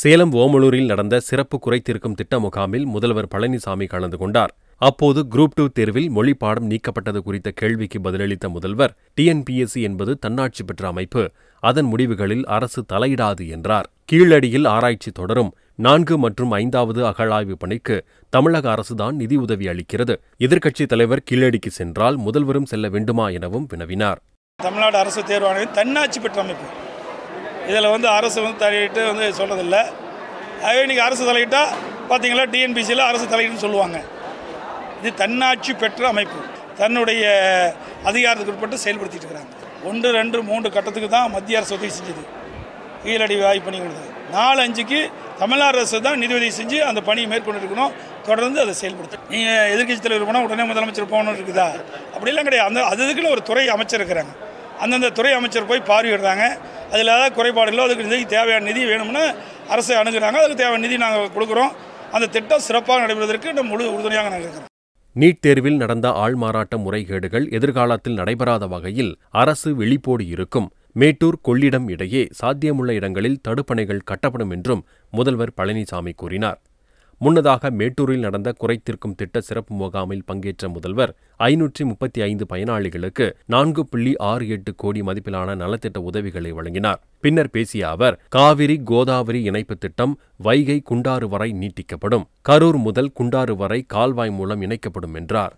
சேலம் ஓமலூரில் நடந்த சிறப்பு குறைத்தீர்க்கும் திட்ட முகாமில் முதல்வர் பழனிசாமி கலந்து கொண்டார் அப்போது குரூப் டூ தேர்வில் மொழி பாடம் நீக்கப்பட்டது குறித்த கேள்விக்கு பதிலளித்த முதல்வர் டிஎன்பிஎஸ்சி என்பது தன்னாட்சி பெற்ற அமைப்பு அதன் முடிவுகளில் அரசு தலையிடாது என்றார் கீழடியில் ஆராய்ச்சி தொடரும் நான்கு மற்றும் ஐந்தாவது அகழாய்வு பணிக்கு தமிழக அரசுதான் நிதியுதவி அளிக்கிறது எதிர்க்கட்சித் தலைவர் கீழடிக்கு சென்றால் முதல்வரும் செல்ல வேண்டுமா எனவும் வினவினார் தமிழ்நாடு அரசு தேர்வாணையம் தன்னாட்சி பெற்ற அமைப்பு இதில் வந்து அரசு வந்து தலையிட்டு வந்து சொல்கிறதில்ல அதே இன்றைக்கி அரசு தலையிட்டால் பார்த்தீங்களா டிஎன்பிசியில் அரசு தலையிட்டுன்னு சொல்லுவாங்க இது தன்னாட்சி பெற்ற அமைப்பு தன்னுடைய அதிகாரத்துக்கு உட்பட்டு செயல்படுத்திகிட்டு இருக்கிறாங்க ஒன்று ரெண்டு மூன்று கட்டத்துக்கு தான் மத்திய அரசு உதவி செஞ்சுது கீழடி வாய் பணி கொடுத்தது நாலு அஞ்சுக்கு தமிழ்நாடு அரசு தான் நிதியுதவி செஞ்சு அந்த பணியை மேற்கொண்டிருக்கணும் தொடர்ந்து அதை செயல்படுத்தும் நீங்கள் எதிர்கட்சி தலைவர் போனால் உடனே முதலமைச்சர் போகணும் இருக்குதா அப்படிலாம் கிடையாது அந்த அதுக்குன்னு ஒரு துறை அமைச்சர் இருக்கிறாங்க அந்தந்த துறை அமைச்சர் போய் பார்வையிடுறாங்க அதில் ஏதாவது குறைபாடுகளோ அதுக்கு நிதிக்கு தேவையான நிதி வேணும்னு அரசை அணுகிறாங்க அதுக்கு தேவையான நிதி நாங்கள் கொடுக்குறோம் அந்த திட்டம் சிறப்பாக நடைபெறுவதற்கு இந்த முழு உறுதுணையாக நாங்கள் இருக்கிறோம் நீட் தேர்வில் நடந்த மாறாட்ட முறைகேடுகள் எதிர்காலத்தில் நடைபெறாத வகையில் அரசு வெளிப்போடு இருக்கும் மேட்டூர் கொள்ளிடம் இடையே சாத்தியமுள்ள இடங்களில் தடுப்பணைகள் கட்டப்படும் என்றும் முதல்வர் பழனிசாமி கூறினார் முன்னதாக மேட்டூரில் நடந்த குறைத்திருக்கும் திட்ட சிறப்பு முகாமில் பங்கேற்ற முதல்வர் ஐநூற்றி முப்பத்தி ஐந்து பயனாளிகளுக்கு நான்கு புள்ளி ஆறு எட்டு கோடி மதிப்பிலான நலத்திட்ட உதவிகளை வழங்கினார் பின்னர் பேசிய அவர் காவிரி கோதாவரி இணைப்பு திட்டம் வைகை குண்டாறு வரை நீட்டிக்கப்படும் கரூர் முதல் குண்டாறு வரை கால்வாய் மூலம் இணைக்கப்படும் என்றார்